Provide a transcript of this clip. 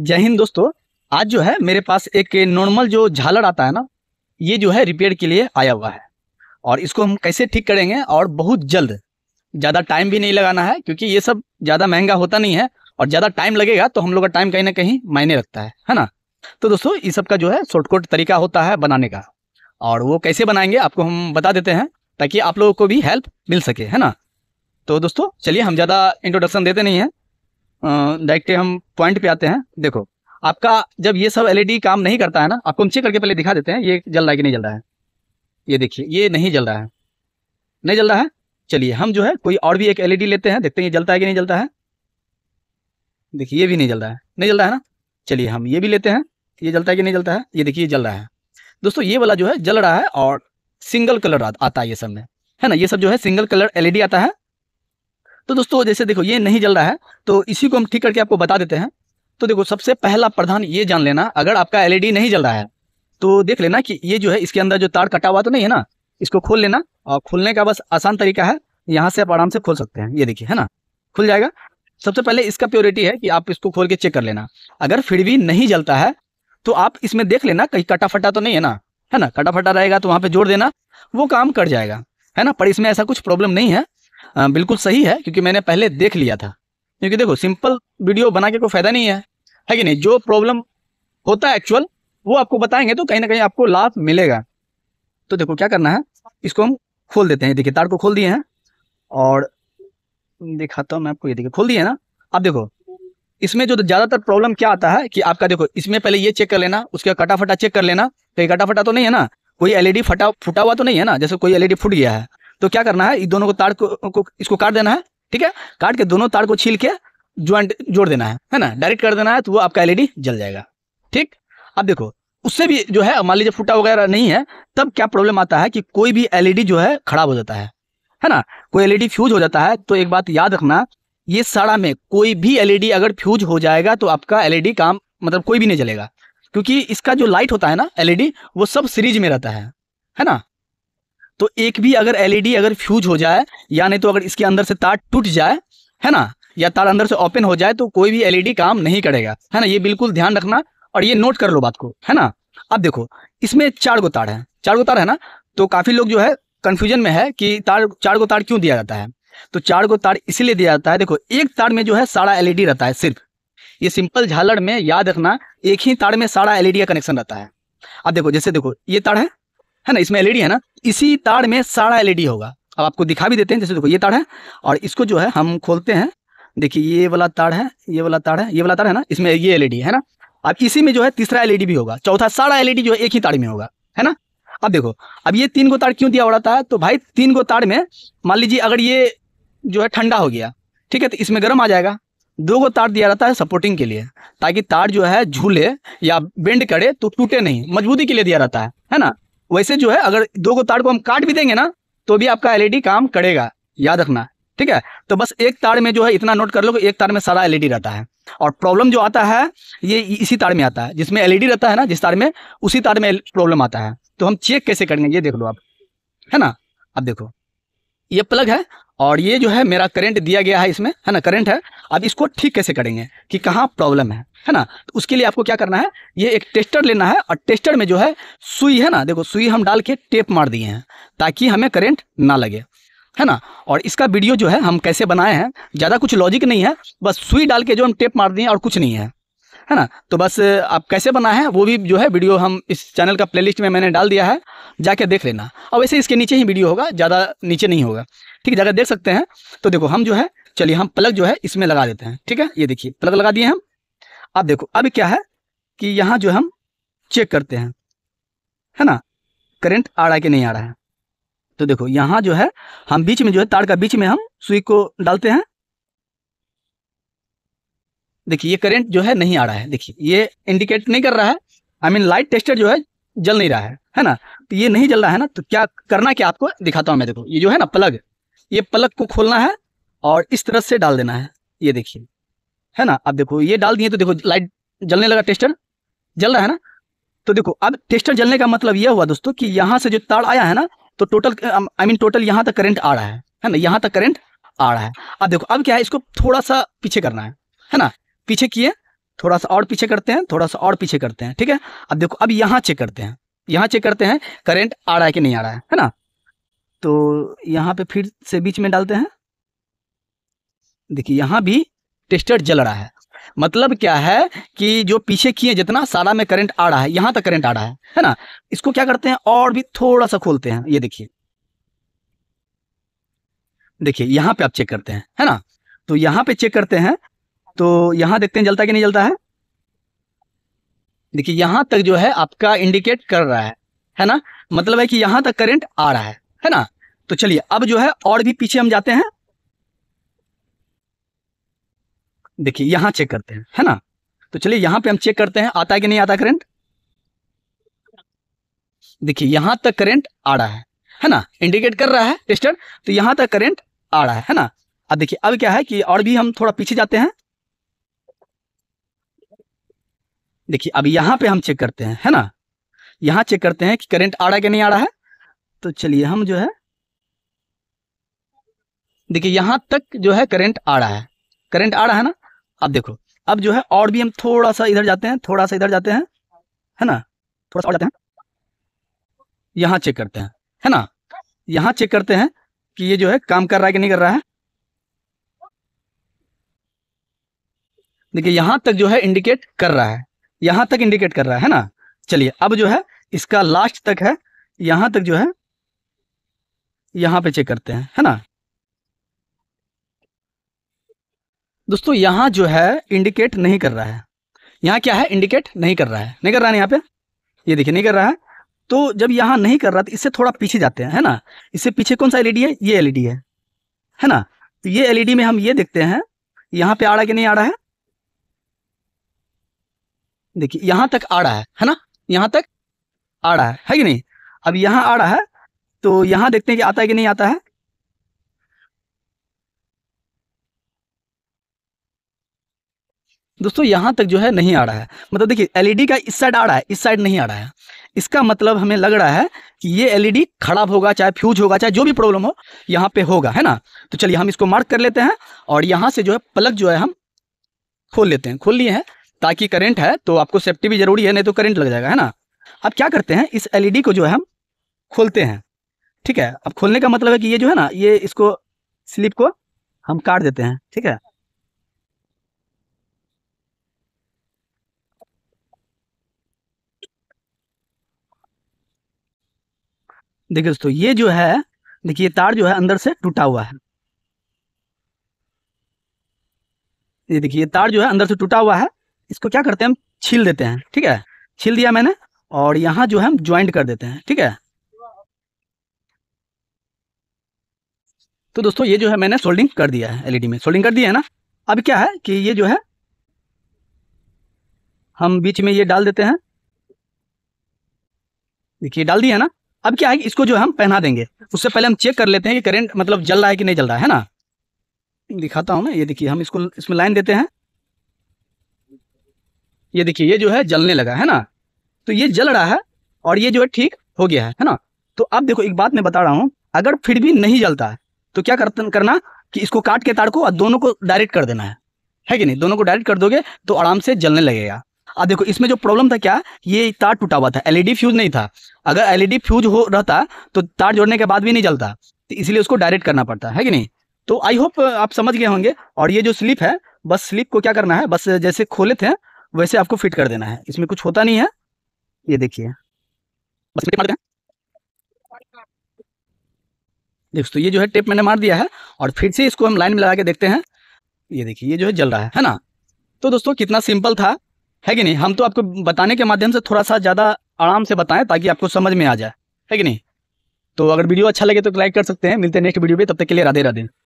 जय हिंद दोस्तों आज जो है मेरे पास एक नॉर्मल जो झालर आता है ना ये जो है रिपेयर के लिए आया हुआ है और इसको हम कैसे ठीक करेंगे और बहुत जल्द ज़्यादा टाइम भी नहीं लगाना है क्योंकि ये सब ज़्यादा महंगा होता नहीं है और ज़्यादा टाइम लगेगा तो हम लोग का टाइम कहीं ना कहीं मायने रखता है है ना तो दोस्तों ये सब का जो है शॉर्टकट तरीका होता है बनाने का और वो कैसे बनाएंगे आपको हम बता देते हैं ताकि आप लोगों को भी हेल्प मिल सके है ना तो दोस्तों चलिए हम ज़्यादा इंट्रोडक्शन देते नहीं हैं डायरेक्ट हम पॉइंट पे आते हैं देखो आपका जब ये सब एलईडी e काम नहीं करता है ना आपको हम चेक करके पहले दिखा देते हैं ये जल रहा है कि नहीं जल रहा है ये देखिए ये नहीं जल रहा है नहीं जल रहा है चलिए हम जो है कोई और भी एक एलईडी e लेते हैं देखते हैं ये जलता है कि नहीं जलता है देखिए ये भी नहीं जल रहा है नहीं जल रहा है ना चलिए हम ये भी लेते हैं ये जलता है कि नहीं जलता है ये देखिए जल रहा है दोस्तों ये वाला जो है जल रहा है और सिंगल कलर आता है ये सब में है ना ये सब जो है सिंगल कलर एलईडी आता है तो दोस्तों जैसे देखो ये नहीं जल रहा है तो इसी को हम ठीक करके आपको बता देते हैं तो देखो सबसे पहला प्रधान ये जान लेना अगर आपका एलईडी e नहीं जल रहा है तो देख लेना कि ये जो है इसके अंदर जो तार कटा हुआ तो नहीं है ना इसको खोल लेना और खोलने का बस आसान तरीका है यहाँ से आप आराम से खोल सकते हैं ये देखिए है ना खुल जाएगा सबसे पहले इसका प्योरिटी है कि आप इसको खोल के चेक कर लेना अगर फिर भी नहीं जलता है तो आप इसमें देख लेना कहीं कटा फटा तो नहीं है ना है ना कटा फटा रहेगा तो वहाँ पे जोड़ देना वो काम कर जाएगा है ना पर इसमें ऐसा कुछ प्रॉब्लम नहीं है बिल्कुल सही है क्योंकि मैंने पहले देख लिया था क्योंकि देखो सिंपल वीडियो बना के कोई फ़ायदा नहीं है है कि नहीं जो प्रॉब्लम होता है एक्चुअल वो आपको बताएंगे तो कहीं ना कहीं आपको लाभ मिलेगा तो देखो क्या करना है इसको हम खोल देते हैं देखिए तार को खोल दिए हैं और दिखाता हूँ मैं आपको ये देखिए खोल दिए ना अब देखो इसमें जो ज़्यादातर प्रॉब्लम क्या आता है कि आपका देखो इसमें पहले ये चेक कर लेना उसके बाद चेक कर लेना कहीं कटाफटा तो नहीं है ना कोई एलईडी फटा फुटा हुआ तो नहीं है ना जैसे कोई एलईडी फूट गया है तो क्या करना है दोनों को तार को, को इसको काट देना है ठीक है काट के दोनों तार को छील के ज्वाइंट जोड़ देना है है ना डायरेक्ट कर देना है तो वो आपका एलईडी e जल जाएगा ठीक अब देखो उससे भी जो है मान लीजिए फूटा वगैरह नहीं है तब क्या प्रॉब्लम आता है कि कोई भी एलईडी e जो है खराब हो जाता है है ना कोई एलईडी फ्यूज e हो जाता है तो एक बात याद रखना ये साड़ा में कोई भी एलईडी अगर फ्यूज हो जाएगा तो आपका एलईडी काम मतलब कोई भी नहीं चलेगा क्योंकि इसका जो लाइट होता है ना एलईडी वो सब सीरीज में रहता है है ना तो एक भी अगर एलईडी e अगर फ्यूज हो जाए या नहीं तो अगर इसके अंदर से तार टूट जाए है ना या तार अंदर से ओपन हो जाए तो कोई भी एलईडी e काम नहीं करेगा है ना ये बिल्कुल ध्यान रखना और ये नोट कर लो बात को है ना अब देखो इसमें चार गो तार है चार गो तार है ना तो काफ़ी लोग जो है कंफ्यूजन में है कि तार चार गो तार क्यों दिया जाता है तो चार गो तार इसीलिए दिया जाता है देखो एक तार में जो है सारा एलईडी e रहता है सिर्फ ये सिंपल झालड़ में याद रखना एक ही तार में सारा एलईडी का कनेक्शन रहता है अब देखो जैसे देखो ये तार है है ना इसमें एलईडी है ना इसी तार में सारा एलईडी होगा अब आपको दिखा भी देते हैं जैसे देखो ये तार है और इसको जो है हम खोलते हैं देखिए ये वाला तार है ये वाला तार है ये वाला तार है ना इसमें ये एलईडी है ना अब इसी में जो है तीसरा एलईडी भी होगा चौथा सारा एलईडी जो है एक ही तार में होगा है ना अब देखो अब ये तीन गो तार क्यों दिया उड़ाता है तो भाई तीन गो तार में मान लीजिए अगर ये जो है ठंडा हो गया ठीक है तो इसमें गर्म आ जाएगा दो गो तार दिया जाता है सपोर्टिंग के लिए ताकि तार जो है झूले या बेंड करे तो टूटे नहीं मजबूती के लिए दिया जाता है है ना वैसे जो है अगर दो को तार को हम काट भी देंगे ना तो भी आपका एलईडी e काम करेगा याद रखना ठीक है तो बस एक तार में जो है इतना नोट कर लो कि एक तार में सारा एलईडी e रहता है और प्रॉब्लम जो आता है ये इसी तार में आता है जिसमें एलईडी e रहता है ना जिस तार में उसी तार में प्रॉब्लम आता है तो हम चेक कैसे करेंगे ये देख लो आप है ना अब देखो ये प्लग है और ये जो है मेरा करंट दिया गया है इसमें है ना करंट है अब इसको ठीक कैसे करेंगे कि कहाँ प्रॉब्लम है है ना तो उसके लिए आपको क्या करना है ये एक टेस्टर लेना है और टेस्टर में जो है सुई है ना देखो सुई हम डाल के टेप मार दिए हैं ताकि हमें करंट ना लगे है ना और इसका वीडियो जो है हम कैसे बनाए हैं ज़्यादा कुछ लॉजिक नहीं है बस सुई डाल के जो हम टेप मार दिए और कुछ नहीं है है ना तो बस आप कैसे बना है वो भी जो है वीडियो हम इस चैनल का प्लेलिस्ट में मैंने डाल दिया है जाके देख लेना और वैसे इसके नीचे ही वीडियो होगा ज़्यादा नीचे नहीं होगा ठीक है जाकर देख सकते हैं तो देखो हम जो है चलिए हम प्लग जो है इसमें लगा देते हैं ठीक है ये देखिए प्लग लगा दिए हम आप देखो अब क्या है कि यहाँ जो हम चेक करते हैं है ना करंट आ रहा है कि नहीं आ रहा है तो देखो यहाँ जो है हम बीच में जो है तार का बीच में हम सुई को डालते हैं देखिए ये करंट जो है नहीं आ रहा है देखिए ये इंडिकेट नहीं कर रहा है आई मीन लाइट टेस्टर जो है जल नहीं रहा है है ना तो ये नहीं जल रहा है ना तो क्या करना क्या आपको दिखाता हूँ मैं देखो ये जो है ना प्लग ये प्लग को खोलना है और इस तरह से डाल देना है ये देखिए है ना अब देखो ये डाल दिए तो देखो लाइट जलने लगा टेस्टर जल रहा है ना तो देखो अब टेस्टर जलने का मतलब यह हुआ दोस्तों कि यहाँ से जो तार आया है ना तो टोटल आई मीन टोटल यहाँ तक करंट आ रहा है है ना यहाँ तक करंट आ रहा है अब देखो अब क्या है इसको थोड़ा सा पीछे करना है है ना पीछे किए थोड़ा सा और पीछे करते हैं थोड़ा सा और पीछे करते हैं ठीक है अब देखो अब यहाँ चेक करते हैं यहाँ चेक करते हैं करंट आ रहा है कि नहीं आ रहा है है ना तो यहाँ पे फिर से बीच में डालते हैं देखिए यहाँ भी टेस्टर जल रहा है मतलब क्या है कि जो पीछे किए जितना सारा में करंट आ रहा है यहाँ तक करंट आ रहा है है ना इसको क्या करते हैं और भी थोड़ा सा खोलते हैं ये देखिए देखिए यहाँ पे आप चेक करते हैं है ना तो यहाँ पे चेक करते हैं तो यहां देखते हैं जलता कि नहीं जलता है देखिए यहां तक जो है आपका इंडिकेट कर रहा है है ना मतलब है कि यहां तक करंट आ रहा है है ना तो चलिए अब जो है और भी पीछे हम जाते हैं देखिए यहाँ चेक करते हैं है ना तो चलिए यहाँ पे हम चेक करते हैं आता है कि नहीं आता करंट देखिए यहां तक करंट आ रहा है है ना इंडिकेट कर रहा है टेस्टर तो यहां तक करंट आ रहा है है ना अब देखिए अब क्या है कि और भी हम थोड़ा पीछे जाते हैं देखिए अब यहाँ पे हम चेक करते हैं है ना यहाँ चेक करते हैं कि करंट आ रहा है कि नहीं आ रहा है तो चलिए हम जो है देखिए यहाँ तक जो है करंट आ रहा है करंट आ रहा है ना अब देखो अब जो है और भी हम थोड़ा सा इधर जाते हैं थोड़ा सा इधर जाते हैं है ना थोड़ा सा और जाते हैं यहाँ चेक करते हैं है ना यहाँ चेक करते हैं कि ये जो है काम कर रहा है कि नहीं कर रहा है देखिए यहां तक जो है इंडिकेट कर रहा है यहां तक इंडिकेट कर रहा है ना चलिए अब जो है इसका लास्ट तक है यहां तक जो है यहां पे चेक करते हैं है ना दोस्तों यहां जो है इंडिकेट नहीं कर रहा है यहां क्या है इंडिकेट नहीं कर रहा है नहीं कर रहा है यहां पे ये देखिए नहीं कर रहा है तो जब यहां नहीं कर रहा तो इससे थोड़ा पीछे जाते हैं है ना इससे पीछे कौन सा एलईडी है ये एलईडी है है ना तो ये एलईडी में हम ये देखते हैं यहां पे आ रहा कि नहीं आ रहा है देखिए यहां तक आ रहा है है ना यहां तक आ रहा है है कि नहीं अब यहां आ रहा है तो यहां देखते हैं कि आता है कि नहीं आता है दोस्तों यहां तक जो है नहीं आ रहा है मतलब देखिए एलईडी e का इस साइड आ रहा है इस साइड नहीं आ रहा है इसका मतलब हमें लग रहा है कि ये एलईडी e खराब होगा चाहे फ्यूज होगा चाहे जो भी प्रॉब्लम हो यहाँ पे होगा है ना तो चलिए हम इसको मार्क कर लेते हैं और यहां से जो है प्लग जो है हम खोल लेते हैं खोल लिए हैं ताकि करंट है तो आपको सेफ्टी भी जरूरी है नहीं तो करंट लग जाएगा है ना अब क्या करते हैं इस एलईडी को जो है हम खोलते हैं ठीक है अब खोलने का मतलब है कि ये जो है ना ये इसको स्लिप को हम काट देते हैं ठीक है देखिए दोस्तों ये जो है देखिए तार जो है अंदर से टूटा हुआ है ये देखिए ये तार जो है अंदर से टूटा हुआ है इसको क्या करते हैं हम छील देते हैं ठीक है छील दिया मैंने और यहाँ जो है हम ज्वाइंट कर देते हैं ठीक है तो दोस्तों ये जो है मैंने सोल्डिंग कर दिया है एलईडी में सोल्डिंग कर दिया है ना अब क्या है कि ये जो है हम बीच में ये डाल देते हैं देखिए डाल दिया है ना अब क्या है कि इसको जो है हम पहना देंगे उससे पहले हम चेक कर लेते हैं कि करंट मतलब जल रहा है कि नहीं जल रहा है ना दिखाता हूं ना ये देखिए हम इसको इसमें लाइन देते हैं ये देखिए ये जो है जलने लगा है ना तो ये जल रहा है और ये जो है ठीक हो गया है है ना तो अब देखो एक बात मैं बता रहा हूँ अगर फिर भी नहीं जलता है तो क्या करना कि इसको काट के तार को और दोनों को डायरेक्ट कर देना है है कि नहीं दोनों को डायरेक्ट कर दोगे तो आराम से जलने लगेगा अब देखो इसमें जो प्रॉब्लम था क्या ये तार टूटा हुआ था एलईडी फ्यूज नहीं था अगर एलईडी फ्यूज हो रहता तो तार जोड़ने के बाद भी नहीं जलता तो इसलिए उसको डायरेक्ट करना पड़ता है कि नहीं तो आई होप आप समझ गए होंगे और ये जो स्लिप है बस स्लिप को क्या करना है बस जैसे खोले थे वैसे आपको फिट कर देना है इसमें कुछ होता नहीं है ये देखिए बस मार तो ये जो है टेप मैंने मार दिया है और फिर से इसको हम लाइन में लगा के देखते हैं ये देखिए ये जो है जल रहा है है ना तो दोस्तों कितना सिंपल था है कि नहीं हम तो आपको बताने के माध्यम से थोड़ा सा ज़्यादा आराम से बताएं ताकि आपको समझ में आ जाए है कि नहीं तो अगर वीडियो अच्छा लगे तो लाइक कर सकते हैं मिलते हैं नेक्स्ट वीडियो में तब तक के लिए राधे राधे